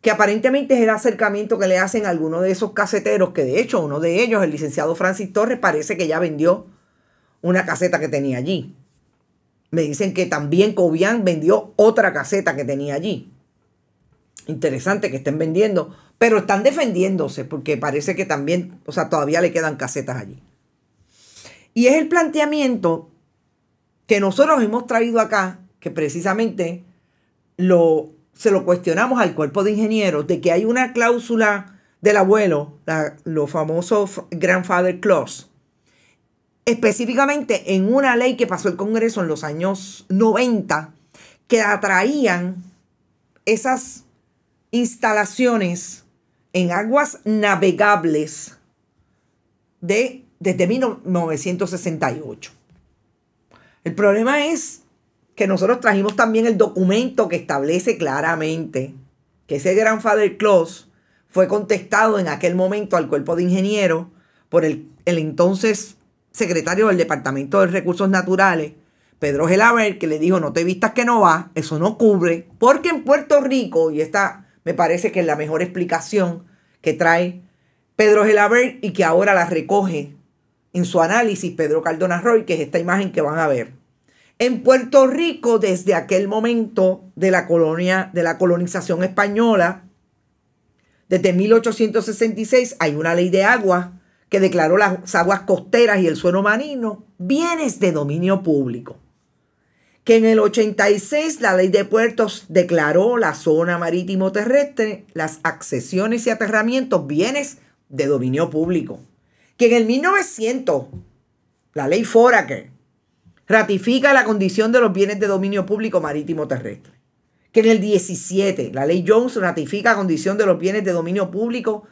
que aparentemente es el acercamiento que le hacen a alguno de esos caseteros, que de hecho uno de ellos, el licenciado Francis Torres, parece que ya vendió una caseta que tenía allí. Me dicen que también Cobian vendió otra caseta que tenía allí. Interesante que estén vendiendo pero están defendiéndose porque parece que también, o sea, todavía le quedan casetas allí. Y es el planteamiento que nosotros hemos traído acá, que precisamente lo, se lo cuestionamos al cuerpo de ingenieros, de que hay una cláusula del abuelo, los lo famoso grandfather clause, específicamente en una ley que pasó el Congreso en los años 90, que atraían esas instalaciones en aguas navegables de, desde 1968. El problema es que nosotros trajimos también el documento que establece claramente que ese Grandfather Clause fue contestado en aquel momento al cuerpo de ingenieros por el, entonces secretario del Departamento de Recursos Naturales, Pedro Gelaber, que le dijo, no te vistas que no va, eso no cubre, porque en Puerto Rico, y esta me parece que es la mejor explicación que trae Pedro Gelabert y que ahora la recoge en su análisis Pedro Cardona Roy, que es esta imagen que van a ver. En Puerto Rico, desde aquel momento de la colonia, de la colonización española, desde 1866 hay una ley de agua que declaró las aguas costeras y el suelo marino bienes de dominio público que en el 86 la ley de puertos declaró la zona marítimo terrestre, las accesiones y aterramientos, bienes de dominio público. Que en el 1900 la ley Foraker ratifica la condición de los bienes de dominio público marítimo terrestre. Que en el 17 la ley Jones ratifica la condición de los bienes de dominio público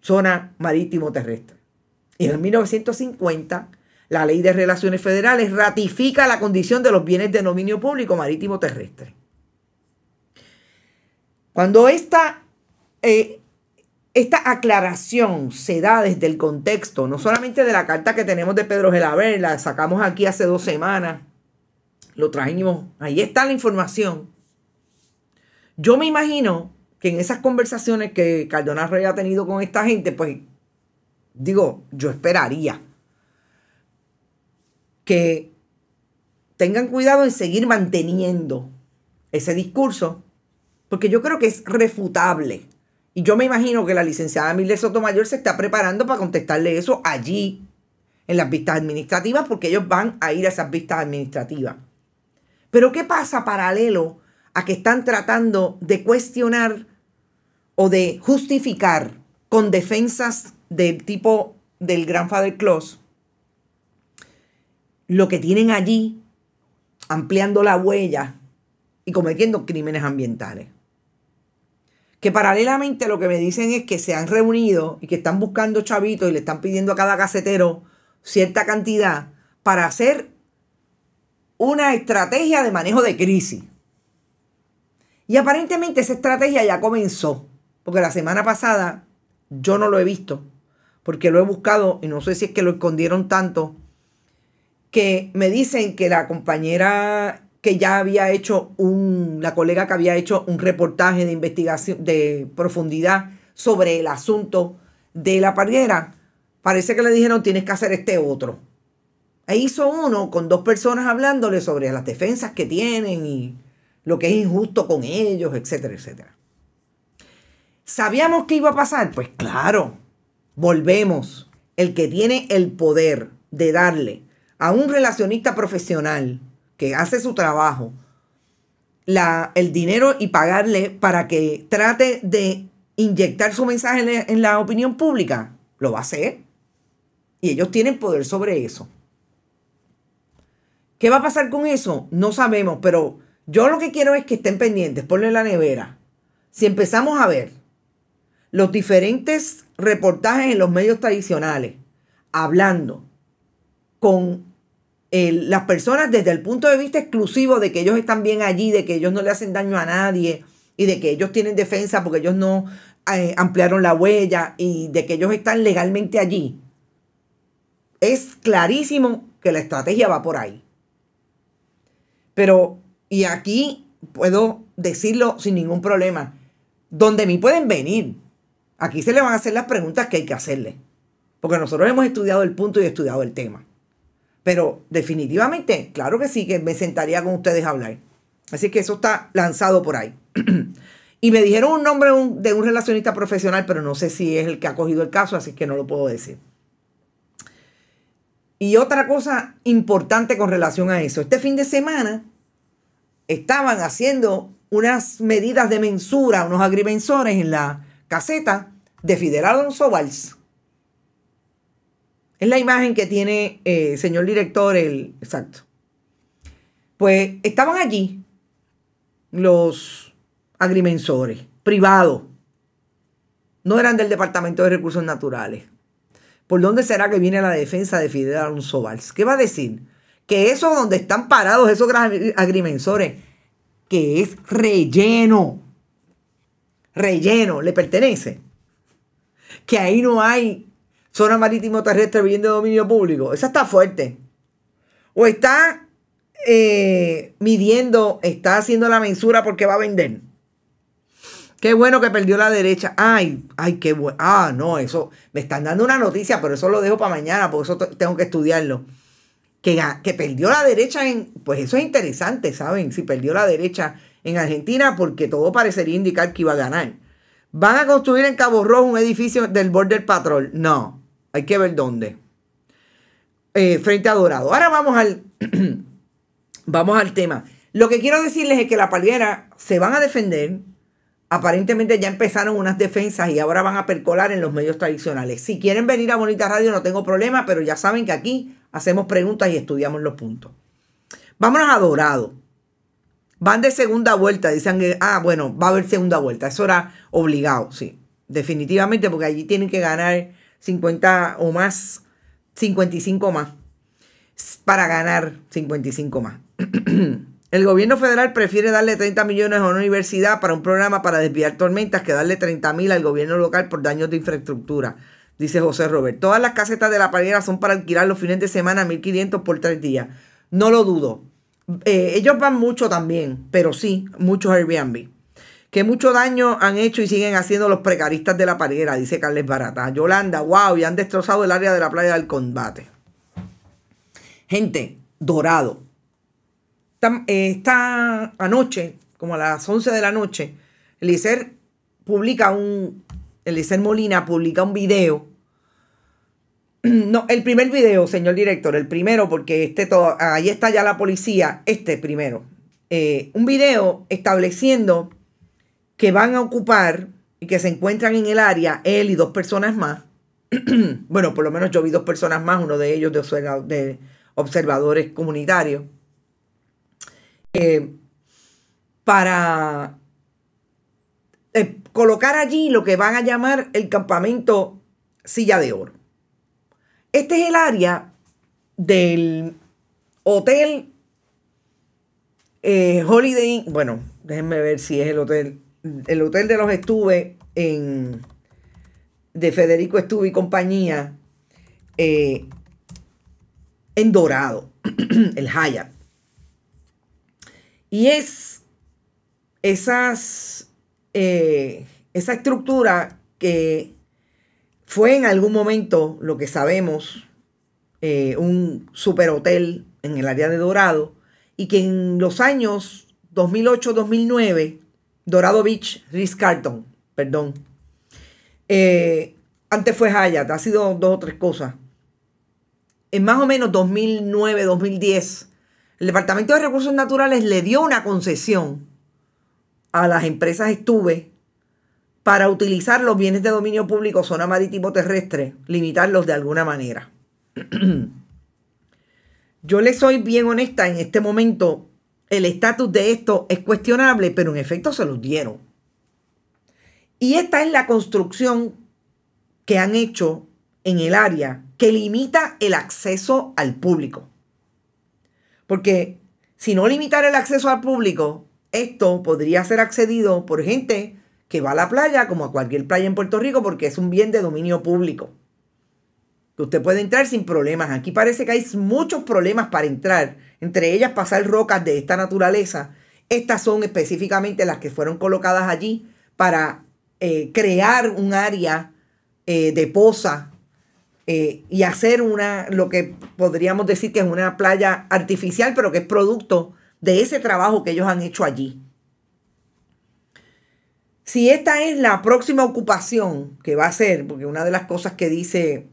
zona marítimo terrestre. Y en el 1950 la ley de relaciones federales ratifica la condición de los bienes de dominio público marítimo terrestre. Cuando esta, eh, esta aclaración se da desde el contexto, no solamente de la carta que tenemos de Pedro Gelaber, la sacamos aquí hace dos semanas, lo trajimos, ahí está la información. Yo me imagino que en esas conversaciones que Cardona Rey ha tenido con esta gente, pues digo, yo esperaría que tengan cuidado en seguir manteniendo ese discurso, porque yo creo que es refutable. Y yo me imagino que la licenciada Miller Sotomayor se está preparando para contestarle eso allí, en las vistas administrativas, porque ellos van a ir a esas vistas administrativas. Pero ¿qué pasa paralelo a que están tratando de cuestionar o de justificar con defensas del tipo del Grandfather Clause lo que tienen allí, ampliando la huella y cometiendo crímenes ambientales. Que paralelamente lo que me dicen es que se han reunido y que están buscando chavitos y le están pidiendo a cada casetero cierta cantidad para hacer una estrategia de manejo de crisis. Y aparentemente esa estrategia ya comenzó, porque la semana pasada yo no lo he visto, porque lo he buscado y no sé si es que lo escondieron tanto que me dicen que la compañera que ya había hecho un, la colega que había hecho un reportaje de investigación de profundidad sobre el asunto de la parguera, parece que le dijeron tienes que hacer este otro. E hizo uno con dos personas hablándole sobre las defensas que tienen y lo que es injusto con ellos, etcétera, etcétera. ¿Sabíamos qué iba a pasar? Pues claro, volvemos. El que tiene el poder de darle a un relacionista profesional que hace su trabajo la, el dinero y pagarle para que trate de inyectar su mensaje en la, opinión pública, lo va a hacer. Y ellos tienen poder sobre eso. ¿Qué va a pasar con eso? No sabemos, pero yo lo que quiero es que estén pendientes, Ponle la nevera. Si empezamos a ver los diferentes reportajes en los medios tradicionales, hablando con las personas desde el punto de vista exclusivo de que ellos están bien allí, de que ellos no le hacen daño a nadie y de que ellos tienen defensa porque ellos no eh, ampliaron la huella y de que ellos están legalmente allí, es clarísimo que la estrategia va por ahí. Pero, y aquí puedo decirlo sin ningún problema, donde me pueden venir, aquí se le van a hacer las preguntas que hay que hacerle, porque nosotros hemos estudiado el punto y estudiado el tema. Pero definitivamente, claro que sí, que me sentaría con ustedes a hablar. Así que eso está lanzado por ahí. y me dijeron un nombre de un relacionista profesional, pero no sé si es el que ha cogido el caso, así que no lo puedo decir. Y otra cosa importante con relación a eso, este fin de semana estaban haciendo unas medidas de mensura, unos agrimensores en la caseta de Fidel Alonso Valls. Es la imagen que tiene, el eh, señor director, el... Exacto. Pues estaban allí los agrimensores privados. No eran del Departamento de Recursos Naturales. ¿Por dónde será que viene la defensa de Fidel Alonso Valls? ¿Qué va a decir? Que eso donde están parados esos agrimensores, que es relleno, relleno, le pertenece. Que ahí no hay zona marítimo terrestre viviendo de dominio público. Esa está fuerte. O está eh, midiendo, está haciendo la mensura porque va a vender. Qué bueno que perdió la derecha. Ay, ay, qué bueno. Ah, no, eso. Me están dando una noticia, pero eso lo dejo para mañana, porque eso tengo que estudiarlo. Que, que perdió la derecha en. Pues eso es interesante, ¿saben? Si perdió la derecha en Argentina, porque todo parecería indicar que iba a ganar. ¿Van a construir en Cabo Rojo un edificio del Border Patrol? No. Hay que ver dónde. Eh, frente a Dorado. Ahora vamos al, vamos al tema. Lo que quiero decirles es que la palguera se van a defender. Aparentemente ya empezaron unas defensas y ahora van a percolar en los medios tradicionales. Si quieren venir a Bonita Radio no tengo problema, pero ya saben que aquí hacemos preguntas y estudiamos los puntos. Vámonos a Dorado. Van de segunda vuelta, dicen que, ah, bueno, va a haber segunda vuelta. Eso era obligado, sí. Definitivamente, porque allí tienen que ganar 50 o más, 55 más, para ganar 55 más. El gobierno federal prefiere darle 30 millones a una universidad para un programa para desviar tormentas que darle 30 mil al gobierno local por daños de infraestructura, dice José Robert. Todas las casetas de la palera son para alquilar los fines de semana 1.500 por tres días. No lo dudo. Eh, ellos van mucho también, pero sí, muchos Airbnb que mucho daño han hecho y siguen haciendo los precaristas de la parguera, dice Carles Barata. Yolanda, wow, y han destrozado el área de la playa del combate. Gente, dorado. Eh, esta, anoche, como a las 11 de la noche, Elicer publica un. Molina publica un video. No, el primer video, señor director, el primero, porque este todo, ahí está ya la policía, este primero. Eh, un video estableciendo que van a ocupar y que se encuentran en el área, él y dos personas más. bueno, por lo menos yo vi dos personas más, uno de ellos de, observadores comunitarios. Eh, para eh, colocar allí lo que van a llamar el campamento Silla de Oro. Este es el área del hotel eh, Holiday Bueno, déjenme ver si es el hotel el hotel de los Estuve en, de Federico Estuve y compañía eh, en Dorado, el Hyatt. Y es esas, eh, esa estructura que fue en algún momento lo que sabemos, eh, un superhotel en el área de Dorado, y que en los años 2008-2009 Dorado Beach, Ritz Carton, perdón. Eh, antes fue Hayat, ha sido dos o tres cosas. En más o menos 2009, 2010, el Departamento de Recursos Naturales le dio una concesión a las empresas Estuve para utilizar los bienes de dominio público, zona marítimo terrestre, limitarlos de alguna manera. Yo le soy bien honesta en este momento, el estatus de esto es cuestionable, pero en efecto se los dieron. Y esta es la construcción que han hecho en el área que limita el acceso al público. Porque si no limitar el acceso al público, esto podría ser accedido por gente que va a la playa, como a cualquier playa en Puerto Rico, porque es un bien de dominio público. Usted puede entrar sin problemas. Aquí parece que hay muchos problemas para entrar entre ellas pasar rocas de esta naturaleza. Estas son específicamente las que fueron colocadas allí para eh, crear un área eh, de poza eh, y hacer una, lo que podríamos decir que es una playa artificial, pero que es producto de ese trabajo que ellos han hecho allí. Si esta es la próxima ocupación que va a ser, porque una de las cosas que dice,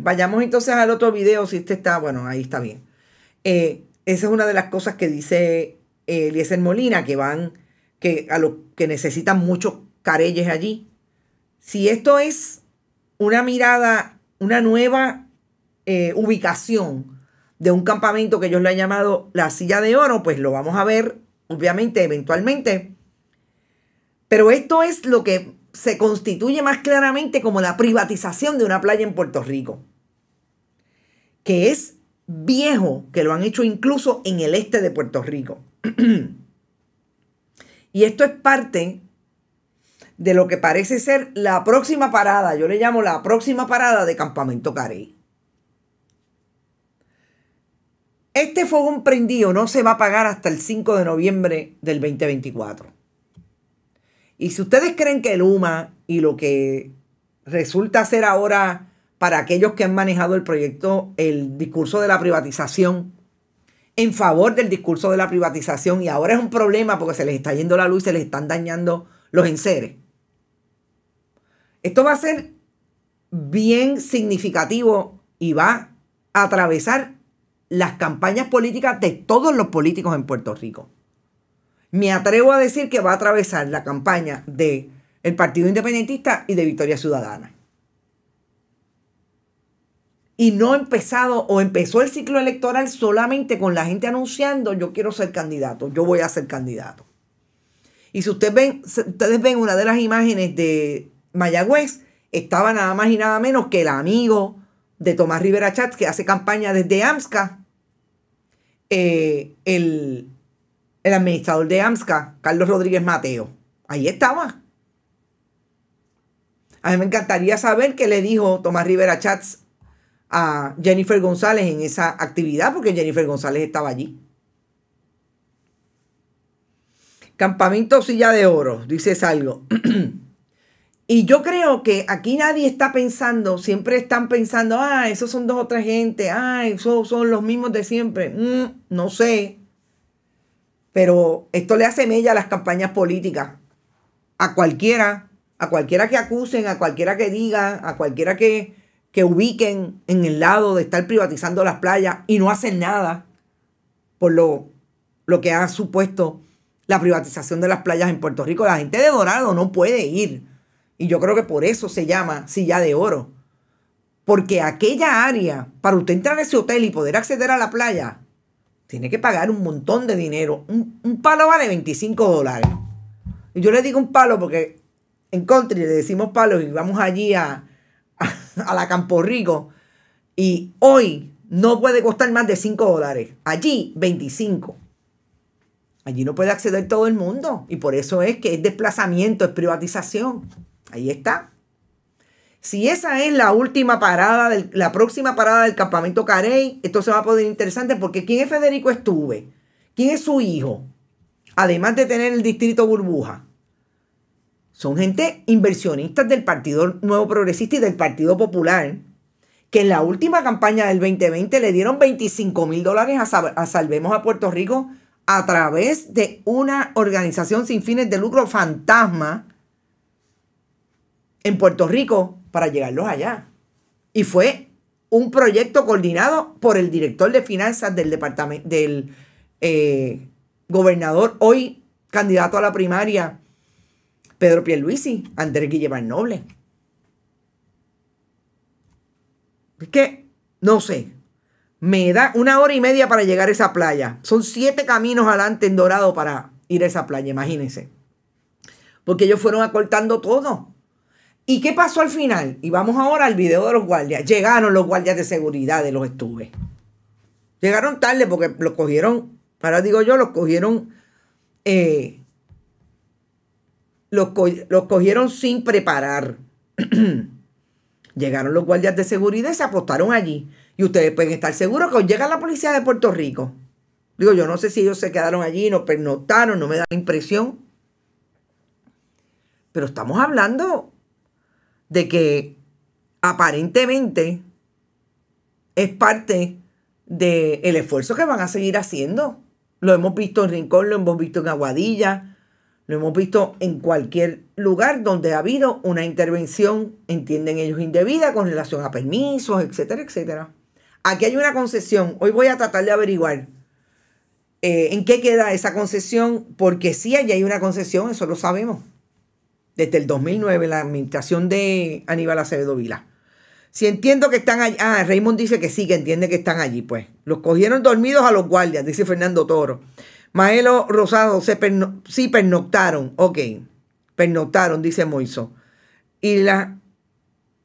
vayamos entonces al otro video, si este está, bueno, ahí está bien. Eh, esa es una de las cosas que dice eh, Eliezer Molina, que van, que, a lo, que necesitan muchos careyes allí. Si esto es una mirada, una nueva eh, ubicación de un campamento que ellos le han llamado la silla de oro, pues lo vamos a ver, obviamente, eventualmente. Pero esto es lo que se constituye más claramente como la privatización de una playa en Puerto Rico, que es viejo que lo han hecho incluso en el este de Puerto Rico. y esto es parte de lo que parece ser la próxima parada, yo le llamo la próxima parada de Campamento Carey. Este fogón prendido no se va a pagar hasta el 5 de noviembre del 2024. Y si ustedes creen que el UMA y lo que resulta ser ahora para aquellos que han manejado el proyecto, el discurso de la privatización, en favor del discurso de la privatización, y ahora es un problema porque se les está yendo la luz se les están dañando los enseres. Esto va a ser bien significativo y va a atravesar las campañas políticas de todos los políticos en Puerto Rico. Me atrevo a decir que va a atravesar la campaña del Partido Independentista y de Victoria Ciudadana y no empezado o empezó el ciclo electoral solamente con la gente anunciando yo quiero ser candidato, yo voy a ser candidato. Y si ustedes ven, ustedes ven una de las imágenes de Mayagüez, estaba nada más y nada menos que el amigo de Tomás Rivera Chats que hace campaña desde AMSCA, eh, el, el administrador de AMSCA, Carlos Rodríguez Mateo. Ahí estaba. A mí me encantaría saber qué le dijo Tomás Rivera Chats a Jennifer González en esa actividad porque Jennifer González estaba allí. Campamento Silla de Oro, dices algo. y yo creo que aquí nadie está pensando, siempre están pensando, ah, esos son dos o tres gente, ah, esos son los mismos de siempre. Mm, no sé. Pero esto le hace mella a las campañas políticas. A cualquiera, a cualquiera que acusen, a cualquiera que diga, a cualquiera que que ubiquen en el lado de estar privatizando las playas y no hacen nada por lo, lo que ha supuesto la privatización de las playas en Puerto Rico. La gente de Dorado no puede ir. Y yo creo que por eso se llama silla de oro. Porque aquella área, para usted entrar a ese hotel y poder acceder a la playa, tiene que pagar un montón de dinero. Un, palo vale 25 dólares. Y yo le digo un palo porque en country le decimos palos y vamos allí a, a la Campo Rico y hoy no puede costar más de 5 dólares. Allí 25. Allí no puede acceder todo el mundo y por eso es que es desplazamiento, es privatización. Ahí está. Si esa es la última parada, la próxima parada del campamento Carey, esto se va a poder interesante porque ¿quién es Federico Estuve? ¿Quién es su hijo? Además de tener el distrito burbuja son gente inversionistas del Partido Nuevo Progresista y del Partido Popular, que en la última campaña del 2020 le dieron 25 mil dólares a, Salvemos a Puerto Rico a través de una organización sin fines de lucro fantasma en Puerto Rico para llegarlos allá. Y fue un proyecto coordinado por el director de finanzas del departamento del eh, gobernador, hoy candidato a la primaria Pedro Pierluisi, Andrés Guillemar Noble. Es que, no sé, me da una hora y media para llegar a esa playa. Son siete caminos adelante en Dorado para ir a esa playa, imagínense. Porque ellos fueron acortando todo. ¿Y qué pasó al final? Y vamos ahora al video de los guardias. Llegaron los guardias de seguridad de los estuve. Llegaron tarde porque los cogieron, ahora digo yo, los cogieron eh, los, cogieron sin preparar. Llegaron los guardias de seguridad y se apostaron allí. Y ustedes pueden estar seguros que llega la policía de Puerto Rico. Digo, yo no sé si ellos se quedaron allí, no pernotaron, no me da la impresión. Pero estamos hablando de que aparentemente es parte del el esfuerzo que van a seguir haciendo. Lo hemos visto en Rincón, lo hemos visto en Aguadilla, lo hemos visto en cualquier lugar donde ha habido una intervención, entienden ellos, indebida con relación a permisos, etcétera, etcétera. Aquí hay una concesión. Hoy voy a tratar de averiguar eh, en qué queda esa concesión, porque sí, allí hay una concesión, eso lo sabemos. Desde el 2009, la administración de Aníbal Acevedo Vila. Si entiendo que están allí, ah, Raymond dice que sí, que entiende que están allí, pues. Los cogieron dormidos a los guardias, dice Fernando Toro. Maelo Rosado, se sí pernoctaron, ok, pernoctaron, dice Moiso. Y la,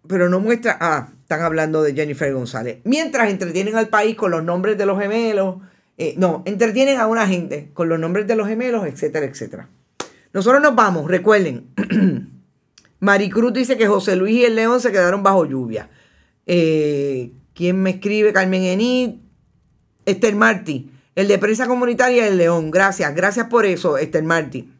pero no muestra, ah, están hablando de Jennifer González. Mientras entretienen al país con los nombres de los gemelos, eh, no, entretienen a una gente con los nombres de los gemelos, etcétera, etcétera. Nosotros nos vamos, recuerden. Maricruz dice que José Luis y el León se quedaron bajo lluvia. Eh, ¿Quién me escribe? Carmen Enid. Esther Martí. El de prensa comunitaria el León. Gracias, gracias por eso, Esther Martí.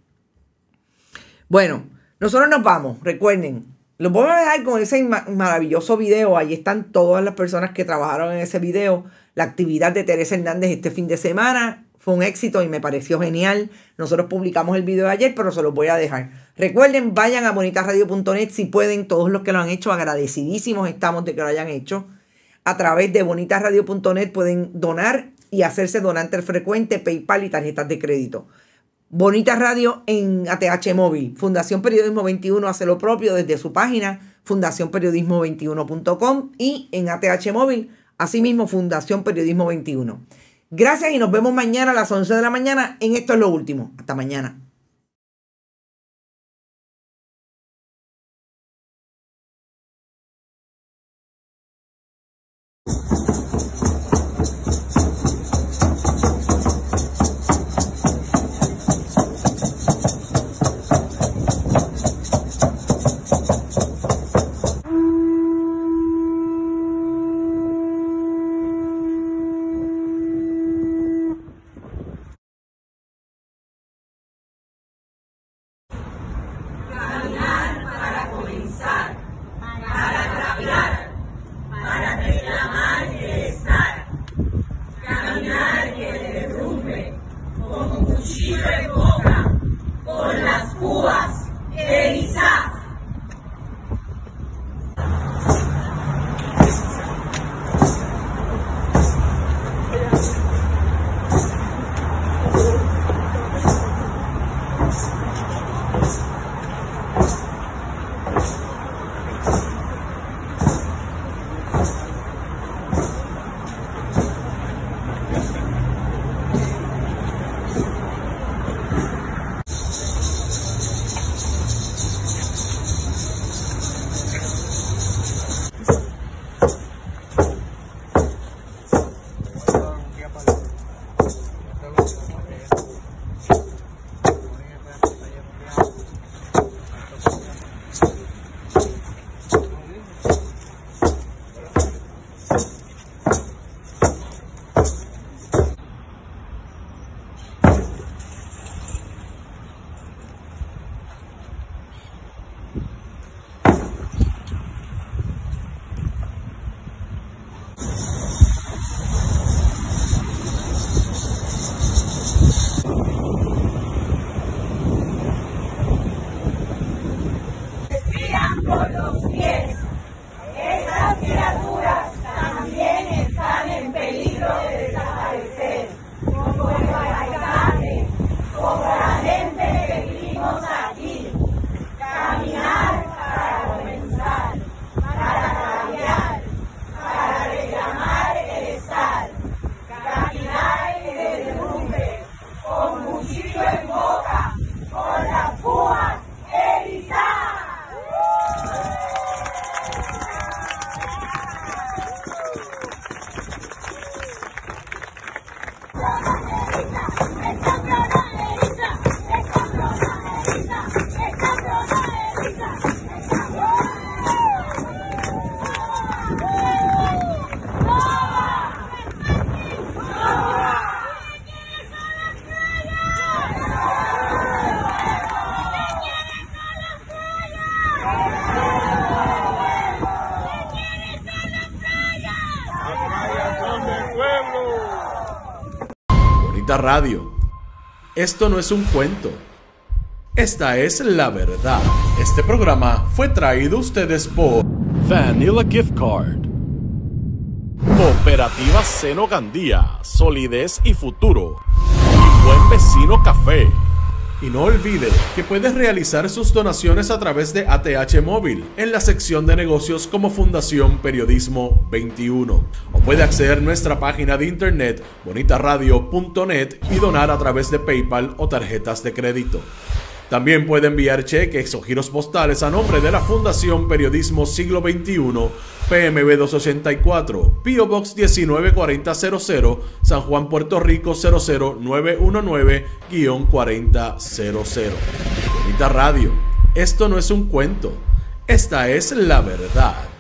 Bueno, nosotros nos vamos, recuerden. Los voy a dejar con ese maravilloso video. Ahí están todas las personas que trabajaron en ese video. La actividad de Teresa Hernández este fin de semana fue un éxito y me pareció genial. Nosotros publicamos el video de ayer, pero se los voy a dejar. Recuerden, vayan a bonitasradio.net si pueden. Todos los que lo han hecho, agradecidísimos estamos de que lo hayan hecho. A través de bonitasradio.net pueden donar y hacerse donante frecuente, PayPal y tarjetas de crédito. Bonita Radio en ATH Móvil. Fundación Periodismo 21 hace lo propio desde su página fundacionperiodismo21.com y en ATH Móvil, asimismo Fundación Periodismo 21. Gracias y nos vemos mañana a las 11 de la mañana en Esto es lo Último. Hasta mañana. Esto no es un cuento. Esta es la verdad. Este programa fue traído a ustedes por Vanilla Gift Card. Cooperativa Seno Gandía, solidez y futuro. Y buen vecino café. Y no olvide que puedes realizar sus donaciones a través de ATH Móvil en la sección de negocios como Fundación Periodismo 21. Puede acceder a nuestra página de internet bonitaradio.net y donar a través de PayPal o tarjetas de crédito. También puede enviar cheques o giros postales a nombre de la Fundación Periodismo Siglo XXI, PMB 284, PO Box 194000 San Juan, Puerto Rico 00919-4000. Bonita Radio, esto no es un cuento, esta es la verdad.